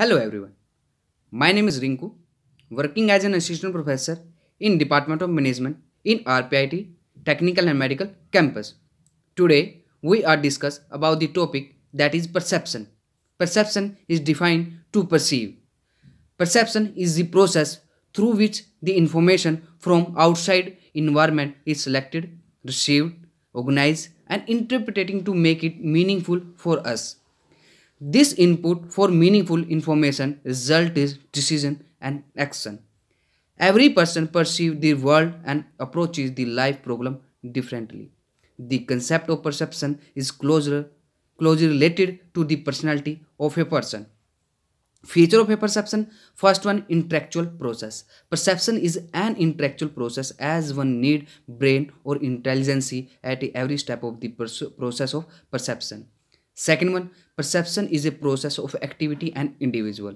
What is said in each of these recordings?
Hello everyone. My name is Rinku, working as an assistant professor in Department of Management in RPIT Technical and Medical Campus. Today we are discuss about the topic that is perception. Perception is defined to perceive. Perception is the process through which the information from outside environment is selected, received, organized and interpreted to make it meaningful for us this input for meaningful information result is decision and action. Every person perceives the world and approaches the life problem differently. The concept of perception is closer, closely related to the personality of a person. Feature of a perception First one, intellectual process. Perception is an intellectual process as one need brain or intelligence at every step of the process of perception. Second one, perception is a process of activity and individual.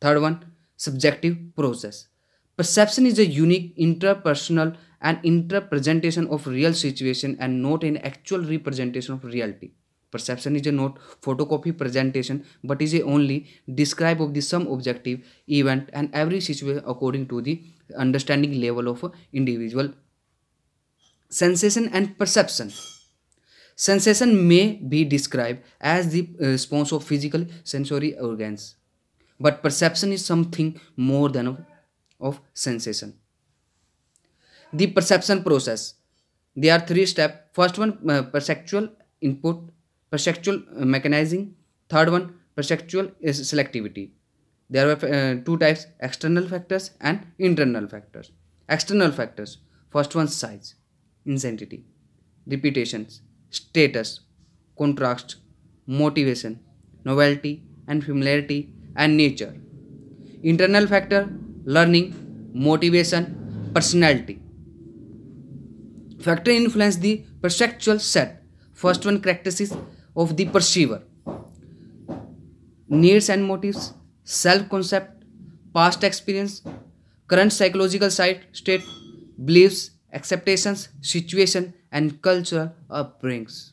Third one, subjective process. Perception is a unique interpersonal and interpresentation of real situation and not an actual representation of reality. Perception is a not photocopy presentation but is a only describe of the some objective event and every situation according to the understanding level of individual. Sensation and perception Sensation may be described as the uh, response of physical sensory organs, but perception is something more than of, of sensation. The perception process. There are three steps. First one, uh, perceptual input, perceptual uh, mechanizing. Third one, perceptual uh, selectivity. There are uh, two types, external factors and internal factors. External factors. First one, size, intensity, repetitions, status, contrast, motivation, novelty and familiarity and nature. Internal factor, learning, motivation, personality. Factor influence the perceptual set. First one characteristics of the perceiver. Needs and motives, self-concept, past experience, current psychological side, state, beliefs, acceptations, situation, and culture upbringings.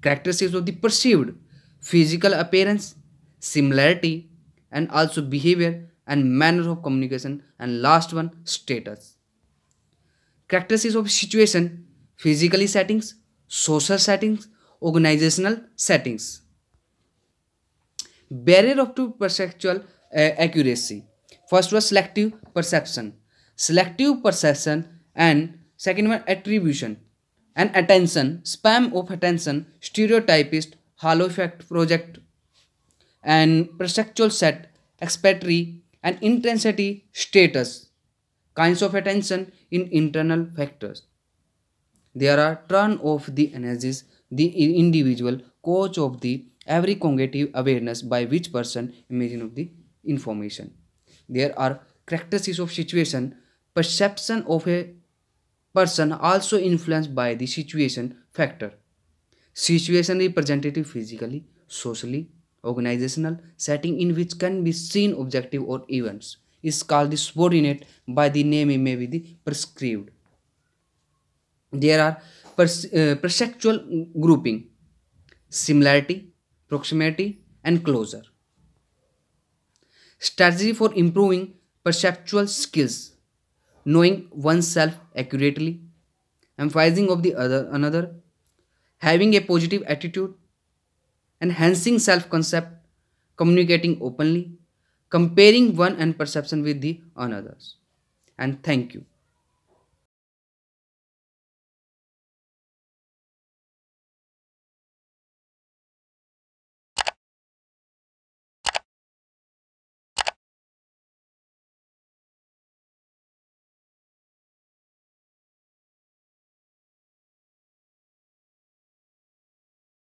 Characteristics of the perceived physical appearance, similarity, and also behavior and manner of communication, and last one, status. Characteristics of situation physically settings, social settings, organizational settings. Barrier of to perceptual uh, accuracy. First was selective perception. Selective perception and Second one, attribution and attention, spam of attention, stereotypist, halo effect project, and perceptual set, expatriate, and intensity status, kinds of attention in internal factors. There are turn of the energies the individual coach of the every cognitive awareness by which person imagine of the information. There are characteristics of situation, perception of a person also influenced by the situation factor. Situation representative physically, socially, organizational setting in which can be seen objective or events is called the subordinate by the name it may be the prescribed. There are uh, perceptual grouping, similarity, proximity and closure. Strategy for improving perceptual skills knowing oneself accurately, emphasizing of the other another, having a positive attitude, enhancing self-concept, communicating openly, comparing one and perception with the others. And thank you.